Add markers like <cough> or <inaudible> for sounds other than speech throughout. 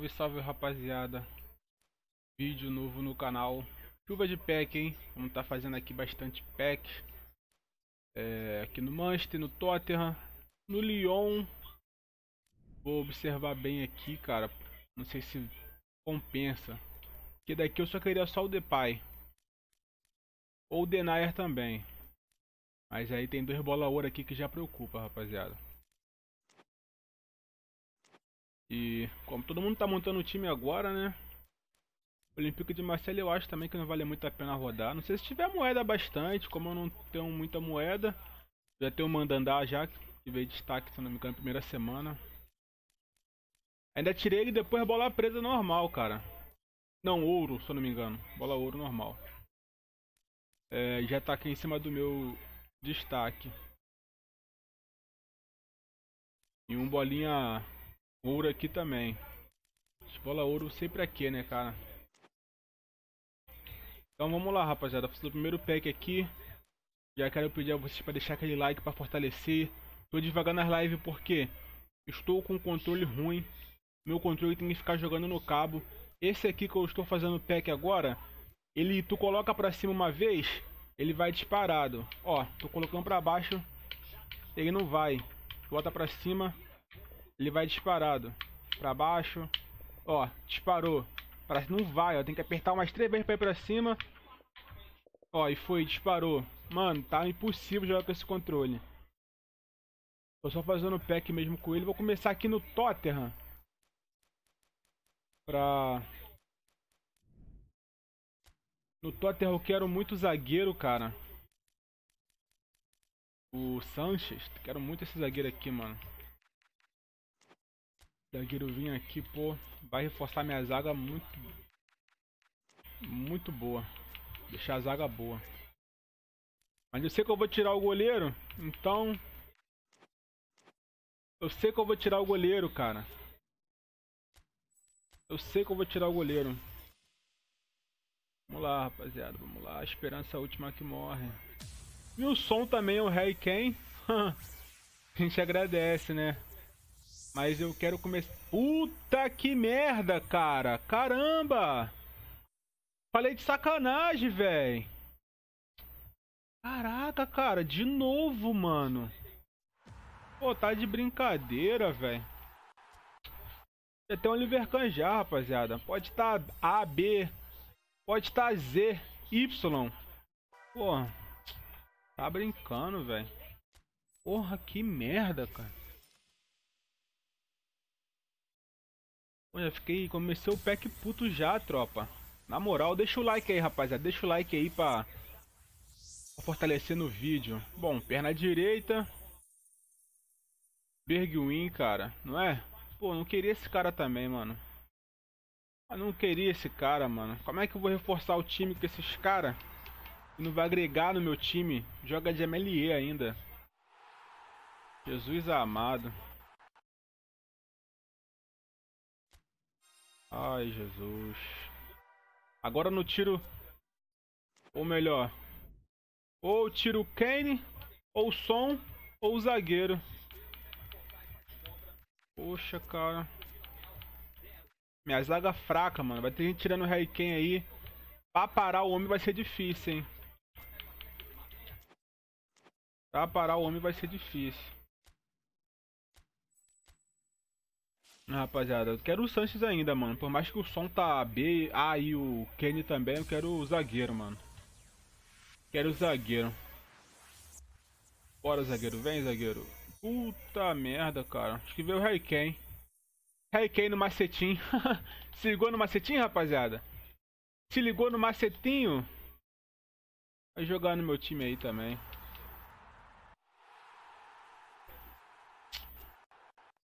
Salve, salve rapaziada Vídeo novo no canal Chuva de pack, hein? Vamos estar tá fazendo aqui bastante pack é, Aqui no Manchester, no Tottenham No Lyon Vou observar bem aqui, cara Não sei se compensa Porque daqui eu só queria só o Depay Ou o Denayer também Mas aí tem dois bola ouro aqui que já preocupa, rapaziada e como todo mundo está montando o time agora, né? Olímpico de Marcelo eu acho também que não vale muito a pena rodar. Não sei se tiver moeda bastante, como eu não tenho muita moeda. Já tenho o Mandandá já, que veio destaque, se não me engano, na primeira semana. Ainda tirei ele depois bola presa normal, cara. Não, ouro, se eu não me engano. Bola ouro normal. É, já tá aqui em cima do meu destaque. E um bolinha Ouro aqui também. Escola ouro sempre aqui, né, cara? Então vamos lá, rapaziada. Fiz o primeiro pack aqui. Já quero pedir a vocês para deixar aquele like para fortalecer. Tô devagar nas lives porque estou com um controle ruim. Meu controle tem que ficar jogando no cabo. Esse aqui que eu estou fazendo pack agora, ele tu coloca para cima uma vez, ele vai disparado. Ó, tô colocando para baixo, ele não vai. Bota para cima, ele vai disparado para baixo. Ó, disparou. Pra... Não vai, ó. Tem que apertar umas três vezes pra ir pra cima. Ó, e foi, disparou. Mano, tá impossível jogar com esse controle. Tô só fazendo o pack mesmo com ele. Vou começar aqui no Tottenham. Pra... No Tottenham eu quero muito zagueiro, cara. O Sanches. Quero muito esse zagueiro aqui, mano. Zagueiro vinha aqui, pô. Vai reforçar minha zaga muito. Muito boa. Deixar a zaga boa. Mas eu sei que eu vou tirar o goleiro. Então. Eu sei que eu vou tirar o goleiro, cara. Eu sei que eu vou tirar o goleiro. Vamos lá, rapaziada. Vamos lá. A esperança é última que morre. E o som também, o Harry Kane. <laughs> A gente agradece, né? Mas eu quero começar. Puta que merda, cara! Caramba! Falei de sacanagem, velho. Caraca, cara, de novo, mano. Pô, tá de brincadeira, velho. Tem um Livercan já, rapaziada. Pode estar tá A, B, pode estar tá Z, Y. Pô, tá brincando, velho. Porra, que merda, cara. Já fiquei. Comecei o pack puto já, tropa. Na moral, deixa o like aí, rapaziada. Deixa o like aí pra, pra fortalecer no vídeo. Bom, perna direita. Bergwin, cara. Não é? Pô, não queria esse cara também, mano. Eu não queria esse cara, mano. Como é que eu vou reforçar o time com esses caras? Não vai agregar no meu time. Joga de MLE ainda. Jesus amado. Ai, Jesus. Agora no tiro... Ou melhor... Ou tiro Kane, ou Som, ou zagueiro. Poxa, cara. Minha zaga fraca, mano. Vai ter gente tirando o Kane aí. Pra parar o homem vai ser difícil, hein. Pra parar o homem vai ser difícil. Ah, rapaziada, eu quero o Sanches ainda, mano. Por mais que o som tá B, A e o Kenny também, eu quero o zagueiro, mano. Quero o zagueiro. Bora, zagueiro. Vem, zagueiro. Puta merda, cara. Acho que veio o Harry Kane. Harry Kane no macetinho. <laughs> Se ligou no macetinho, rapaziada? Se ligou no macetinho? Vai jogar no meu time aí também.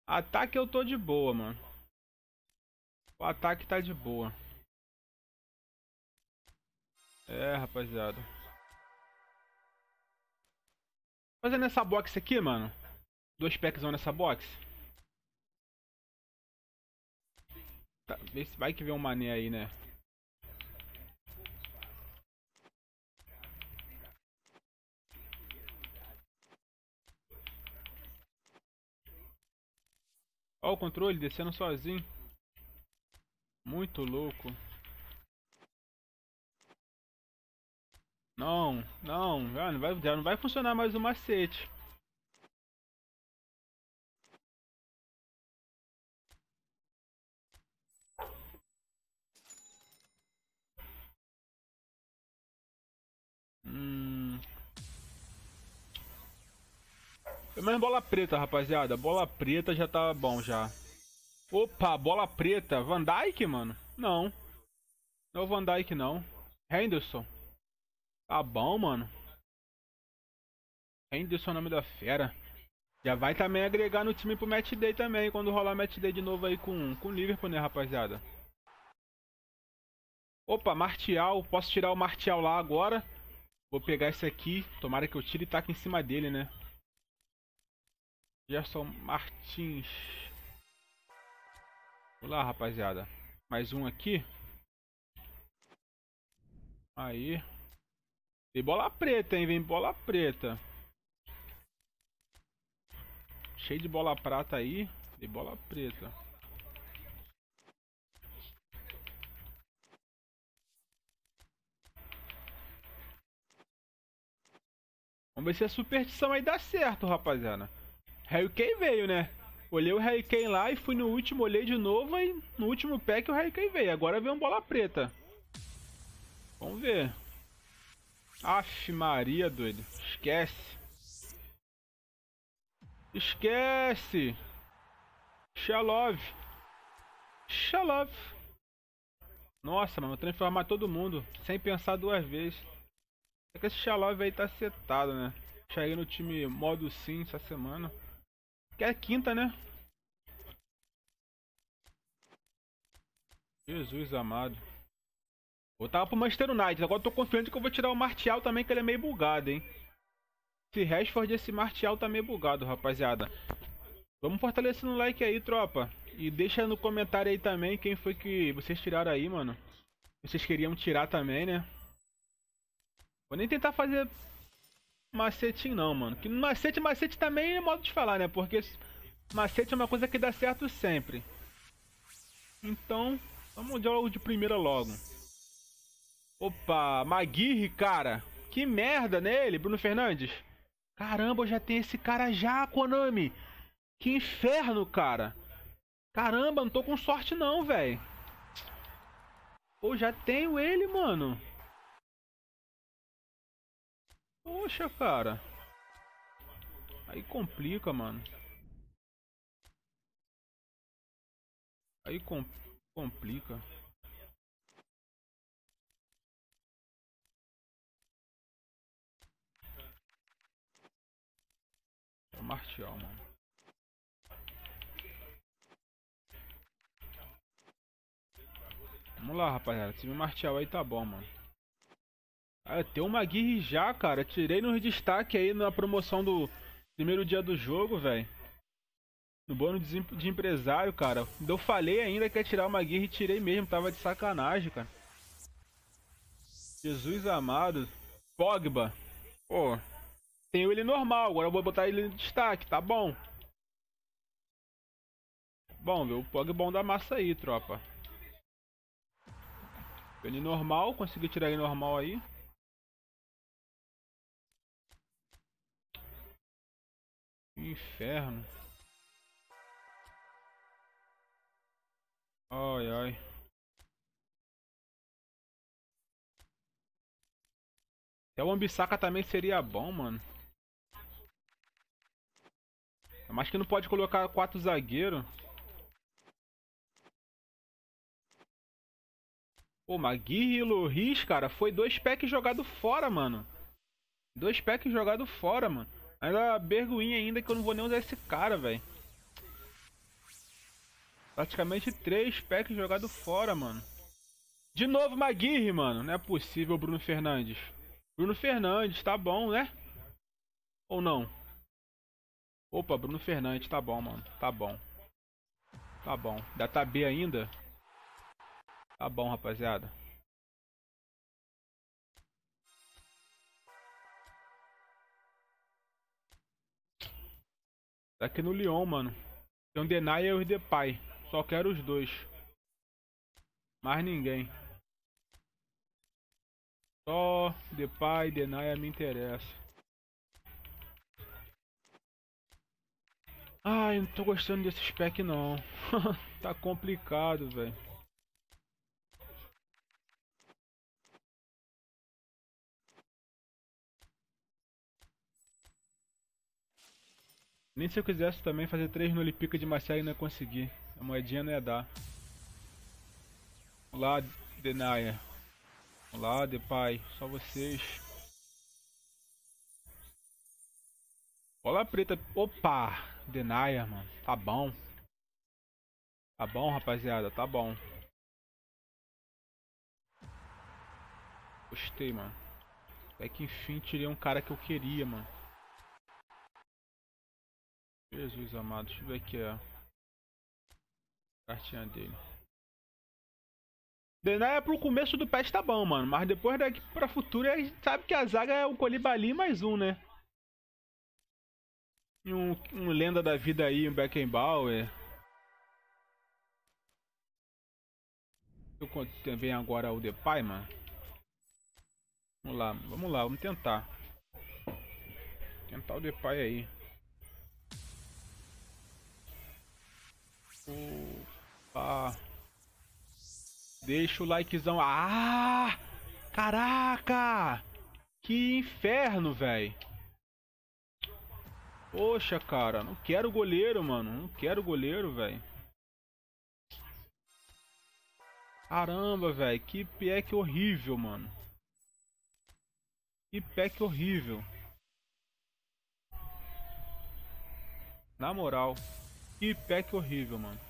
Ataque eu tô de boa, mano. O ataque tá de boa. É, rapaziada. Fazendo essa box aqui, mano. Dois packs nessa box. Tá, vai que vem um mané aí, né? Ó o controle descendo sozinho. Muito louco. Não, não, já não vai, já não vai funcionar mais o macete. Mas bola preta, rapaziada. Bola preta já tá bom já. Opa, bola preta. Van Dyke, mano? Não. Não é o Van Dyke, não. Henderson. Tá bom, mano. Henderson é o nome da fera. Já vai também agregar no time pro match day também, quando rolar match day de novo aí com, com o Liverpool, né, rapaziada? Opa, Martial. Posso tirar o Martial lá agora? Vou pegar esse aqui. Tomara que eu tire e taque em cima dele, né? Gerson Martins. Olá, rapaziada. Mais um aqui. Aí. Tem bola preta, hein? Vem bola preta. Cheio de bola prata aí. Tem bola preta. Vamos ver se a superstição aí dá certo, rapaziada. Harry Kane veio, né? Olhei o Harry Kane lá e fui no último, olhei de novo e no último pack o Harry Kane veio. Agora veio um bola preta. Vamos ver. Aff, Maria, doido. Esquece. Esquece. Shalov. Shalov. Nossa, mano, vou transformar todo mundo. Sem pensar duas vezes. É que esse Shalov aí tá setado, né? Cheguei no time modo sim essa semana. Que é quinta, né? Jesus amado. Eu tava pro Manchester United, agora eu tô confiante que eu vou tirar o Martial também, que ele é meio bugado, hein? Esse Rashford e esse Martial tá meio bugado, rapaziada. Vamos fortalecendo o like aí, tropa. E deixa no comentário aí também quem foi que vocês tiraram aí, mano. Vocês queriam tirar também, né? Vou nem tentar fazer macetinho não, mano. Que macete, macete também tá é modo de falar, né? Porque macete é uma coisa que dá certo sempre. Então, vamos de logo de primeira logo. Opa, Maguire, cara. Que merda nele, Bruno Fernandes. Caramba, eu já tenho esse cara já, Konami. Que inferno, cara. Caramba, não tô com sorte não, velho. Pô, já tenho ele, mano. Poxa, cara. Aí complica, mano. Aí com complica. É martial, mano. Vamos lá, rapaziada. se Time martial aí tá bom, mano. Ah, tem uma guirre já, cara. Tirei nos destaque aí na promoção do primeiro dia do jogo, velho. No bônus de empresário, cara. Eu falei ainda que ia tirar uma guirre e tirei mesmo. Tava de sacanagem, cara. Jesus amado. Pogba. Pô. Tenho ele normal. Agora eu vou botar ele no destaque. Tá bom. Bom, meu. O Pogba é da massa aí, tropa. Ele normal. Consegui tirar ele normal aí. Inferno. Ai, ai. Até o Ambisaca também seria bom, mano. Mas que não pode colocar quatro zagueiros. Pô, Maguire e Loris, cara, foi dois packs jogado fora, mano. Dois packs jogado fora, mano. Ainda é Berguin ainda que eu não vou nem usar esse cara, velho. Praticamente três packs jogado fora, mano. De novo Maguire, mano. Não é possível, Bruno Fernandes. Bruno Fernandes, tá bom, né? Ou não? Opa, Bruno Fernandes, tá bom, mano. Tá bom. Tá bom. Dá tá B ainda? Tá bom, rapaziada. Tá aqui no Lyon, mano. Tem o Denai e o Depay. Só quero os dois. Mais ninguém. Só Depay e Denai me interessa. Ai, não tô gostando desse pack não. <laughs> tá complicado, velho. Nem se eu quisesse também fazer três no Lipica de Marcelo e não conseguir. A moedinha não ia dar. Olá, Denaya. Olá, pai. Só vocês. Olá, preta. Opa! Denaya, mano. Tá bom. Tá bom, rapaziada. Tá bom. Gostei, mano. Até que enfim tirei um cara que eu queria, mano. Jesus amado, deixa eu ver aqui a cartinha dele. Denai é pro começo do pé tá bom, mano. Mas depois daqui pra futuro a gente sabe que a zaga é o Colibali mais um, né? um, um lenda da vida aí, um Beckenbauer. Eu conto também agora o Depay, mano. Vamos lá, vamos lá, vamos tentar. Tentar o Depay aí. Deixa o likezão. Ah! Caraca! Que inferno, velho! Poxa, cara, não quero goleiro, mano. Não quero goleiro, velho. Caramba, velho. Que pack horrível, mano. Que pack horrível. Na moral. Que pack horrível, mano.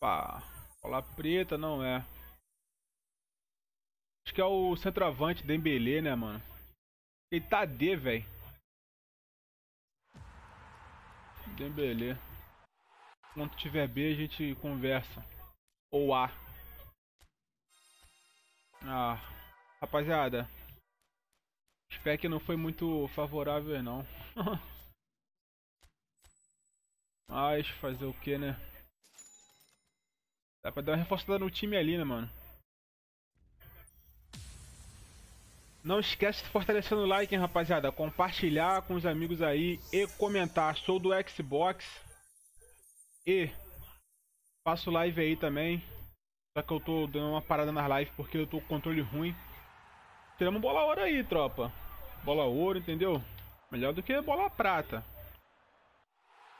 Pá. Cola preta não é. Acho que é o centroavante Dembele, né, mano? Ele tá D, velho. Dembele. Quando tiver B, a gente conversa. Ou A. Ah, rapaziada. O spec não foi muito favorável não. <laughs> Mas fazer o que, né? Dá pra dar uma reforçada no time ali, né, mano? Não esquece de fortalecer no like, hein, rapaziada. Compartilhar com os amigos aí e comentar. Sou do Xbox. E faço live aí também. Só que eu tô dando uma parada nas lives porque eu tô com controle ruim. Tiramos bola ouro aí, tropa. Bola ouro, entendeu? Melhor do que bola prata.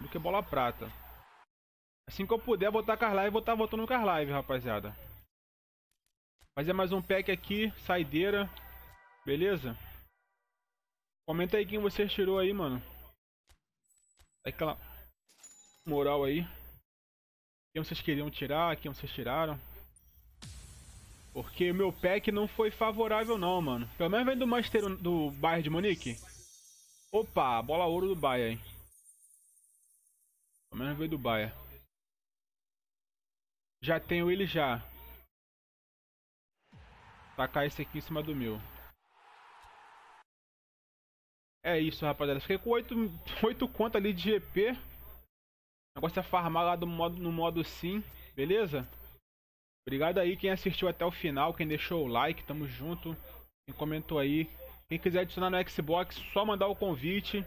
Do que bola prata. Assim que eu puder, voltar com as lives, vou estar voltando tá com as lives, rapaziada. Fazer mais um pack aqui, saideira. Beleza? Comenta aí quem você tirou aí, mano. Aquela moral aí. Quem vocês queriam tirar, quem vocês tiraram. Porque meu pack não foi favorável não, mano. Pelo menos vem do Master do Bayern de Monique Opa, bola ouro do Bayern. Pelo menos veio do Bayern. Já tenho ele já. Tacar esse aqui em cima do meu. É isso, rapaziada. Fiquei com 8, 8 conto ali de GP. O negócio é farmar lá do modo, no modo sim, beleza? Obrigado aí quem assistiu até o final, quem deixou o like, tamo junto. Quem comentou aí. Quem quiser adicionar no Xbox, só mandar o convite.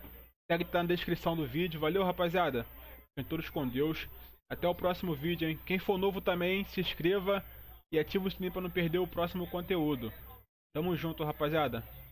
Tag tá na descrição do vídeo. Valeu, rapaziada. Fiquem todos com Deus. Até o próximo vídeo, hein? Quem for novo também, se inscreva e ative o sininho para não perder o próximo conteúdo. Tamo junto, rapaziada.